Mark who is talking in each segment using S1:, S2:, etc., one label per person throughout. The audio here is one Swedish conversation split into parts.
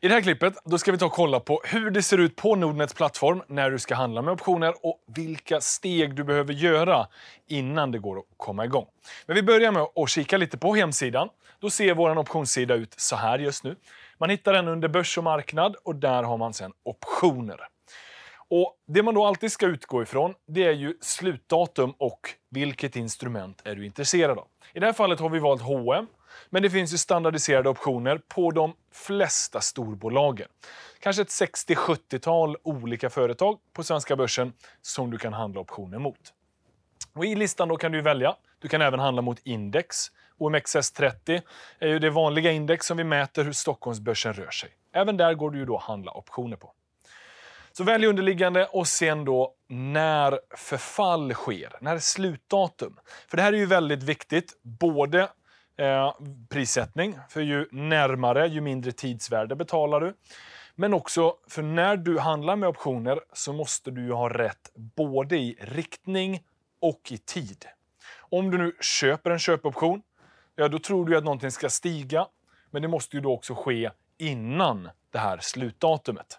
S1: I det här klippet då ska vi ta och kolla på hur det ser ut på Nordnets plattform när du ska handla med optioner och vilka steg du behöver göra innan det går att komma igång. Men vi börjar med att kika lite på hemsidan. Då ser vår optionssida ut så här just nu. Man hittar den under börs och marknad och där har man sedan optioner. Och Det man då alltid ska utgå ifrån det är ju slutdatum och vilket instrument är du intresserad av. I det här fallet har vi valt H&M, men det finns ju standardiserade optioner på de flesta storbolagen. Kanske ett 60-70-tal olika företag på svenska börsen som du kan handla optioner mot. Och I listan då kan du välja. Du kan även handla mot index. OMXS30 är ju det vanliga index som vi mäter hur Stockholmsbörsen rör sig. Även där går det ju då att handla optioner på. Så välj underliggande och sen då när förfall sker, när slutdatum. För det här är ju väldigt viktigt, både eh, prissättning, för ju närmare, ju mindre tidsvärde betalar du. Men också, för när du handlar med optioner så måste du ju ha rätt både i riktning och i tid. Om du nu köper en köpoption, ja då tror du att någonting ska stiga, men det måste ju då också ske innan det här slutdatumet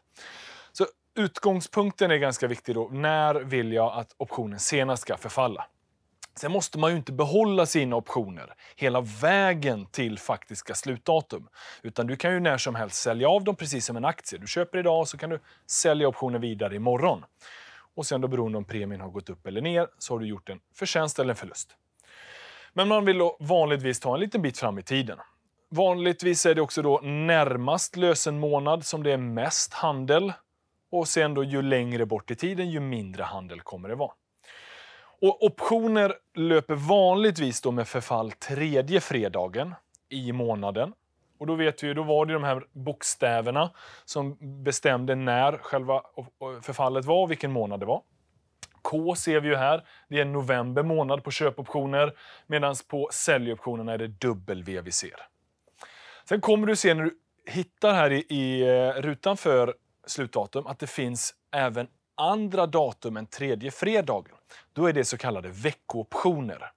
S1: utgångspunkten är ganska viktig då. När vill jag att optionen senast ska förfalla? Sen måste man ju inte behålla sina optioner hela vägen till faktiska slutdatum. Utan du kan ju när som helst sälja av dem precis som en aktie. Du köper idag och så kan du sälja optionen vidare imorgon. Och sen då beroende om premien har gått upp eller ner så har du gjort en förtjänst eller en förlust. Men man vill då vanligtvis ta en liten bit fram i tiden. Vanligtvis är det också då närmast lösenmånad som det är mest handel. Och sen då ju längre bort i tiden, ju mindre handel kommer det vara. Och optioner löper vanligtvis då med förfall tredje fredagen i månaden. Och då vet vi, då var det de här bokstäverna som bestämde när själva förfallet var och vilken månad det var. K ser vi ju här, det är november månad på köpoptioner medan på säljoptionerna är det W vi ser. Sen kommer du se när du hittar här i, i eh, rutan för slutdatum att det finns även andra datum än tredje fredagen. Då är det så kallade veckooptioner.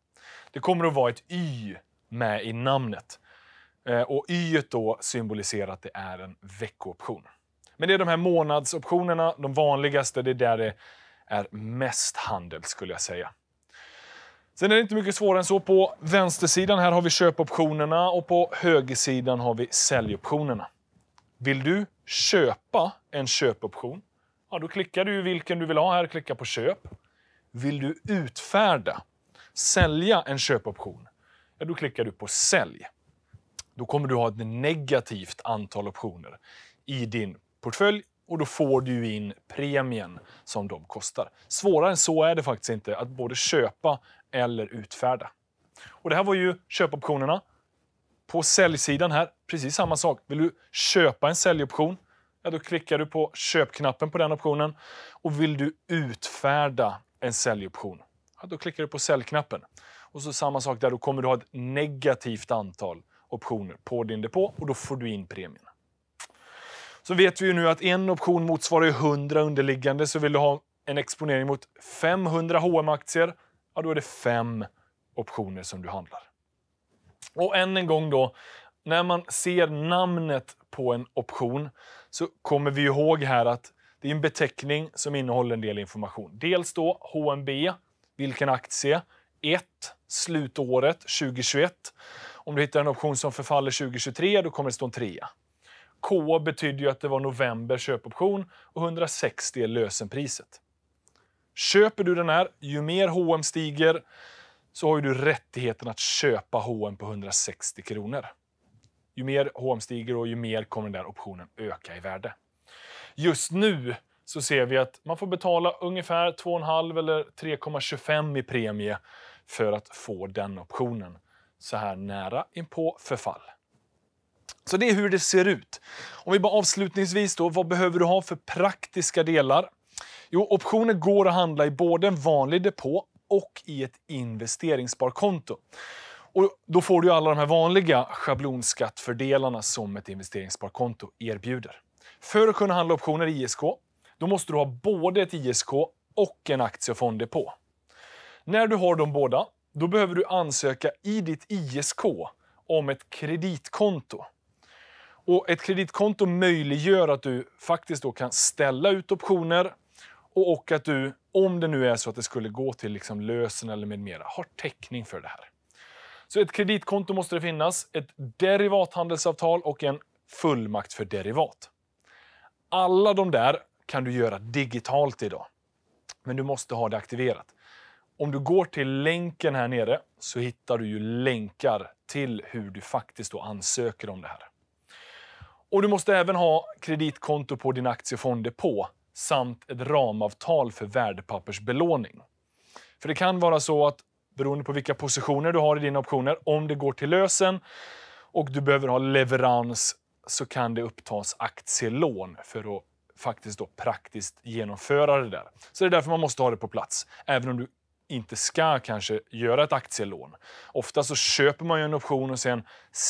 S1: Det kommer att vara ett Y med i namnet. Eh, och Y då symboliserar att det är en veckooption. Men det är de här månadsoptionerna, de vanligaste, det är där det är mest handel skulle jag säga. Sen är det inte mycket svårare än så. På vänstersidan här har vi köpoptionerna och på högersidan har vi säljoptionerna. Vill du köpa en köpoption? Ja, då klickar du vilken du vill ha här, klicka på köp. Vill du utfärda, sälja en köpoption? Ja, då klickar du på sälj. Då kommer du ha ett negativt antal optioner i din portfölj och då får du in premien som de kostar. Svårare än så är det faktiskt inte att både köpa eller utfärda. Och det här var ju köpoptionerna. På säljsidan här, precis samma sak. Vill du köpa en säljoption, ja, då klickar du på köpknappen på den optionen. Och vill du utfärda en säljoption, ja, då klickar du på säljknappen. Och så samma sak där, då kommer du ha ett negativt antal optioner på din depå och då får du in premien. Så vet vi ju nu att en option motsvarar 100 underliggande, så vill du ha en exponering mot 500 H&M aktier ja då är det fem optioner som du handlar. Och än en gång då, när man ser namnet på en option så kommer vi ihåg här att det är en beteckning som innehåller en del information. Dels då HMB, vilken aktie, 1, slutåret 2021. Om du hittar en option som förfaller 2023, då kommer det stå en 3. K betyder ju att det var november köpoption och 160 är lösenpriset. Köper du den här, ju mer H&M stiger, så har du rättigheten att köpa H&M på 160 kronor. Ju mer H&M stiger och ju mer kommer den där optionen öka i värde. Just nu så ser vi att man får betala ungefär 2,5 eller 3,25 i premie för att få den optionen så här nära inpå förfall. Så det är hur det ser ut. Om vi bara avslutningsvis då, vad behöver du ha för praktiska delar? Jo, optioner går att handla i både en vanlig depå och i ett investeringssparkonto. Och då får du alla de här vanliga schablonskattfördelarna som ett investeringssparkonto erbjuder. För att kunna handla optioner i ISK då måste du ha både ett ISK och en aktie och fonddepå. När du har de båda då behöver du ansöka i ditt ISK om ett kreditkonto. Och ett kreditkonto möjliggör att du faktiskt då kan ställa ut optioner och, och att du, om det nu är så att det skulle gå till liksom lösen eller med mera, har täckning för det här. Så ett kreditkonto måste det finnas, ett derivathandelsavtal och en fullmakt för derivat. Alla de där kan du göra digitalt idag, men du måste ha det aktiverat. Om du går till länken här nere så hittar du ju länkar till hur du faktiskt ansöker om det här. Och Du måste även ha kreditkonto på din aktiefond på samt ett ramavtal för värdepappersbelåning. För det kan vara så att beroende på vilka positioner du har i dina optioner, om det går till lösen och du behöver ha leverans så kan det upptas aktielån för att faktiskt då praktiskt genomföra det där. Så det är därför man måste ha det på plats, även om du inte ska kanske göra ett aktielån. Ofta så köper man ju en option och sen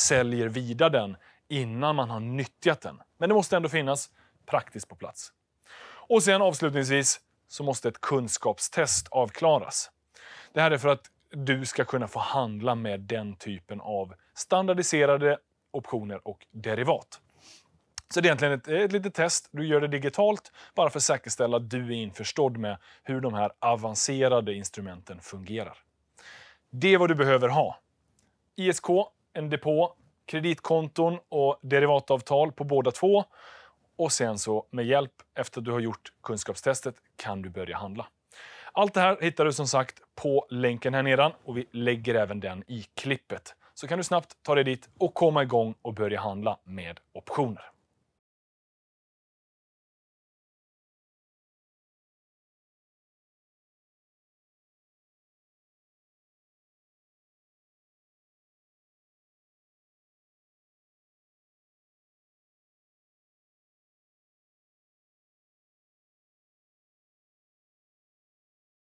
S1: säljer vidare den innan man har nyttjat den. Men det måste ändå finnas praktiskt på plats. Och sen avslutningsvis så måste ett kunskapstest avklaras. Det här är för att du ska kunna få handla med den typen av standardiserade optioner och derivat. Så det är egentligen ett, ett litet test. Du gör det digitalt bara för att säkerställa att du är införstådd med hur de här avancerade instrumenten fungerar. Det är vad du behöver ha. ISK, en depå, kreditkonton och derivatavtal på båda två och sen så med hjälp efter att du har gjort kunskapstestet kan du börja handla. Allt det här hittar du som sagt på länken här nedan och vi lägger även den i klippet. Så kan du snabbt ta dig dit och komma igång och börja handla med optioner.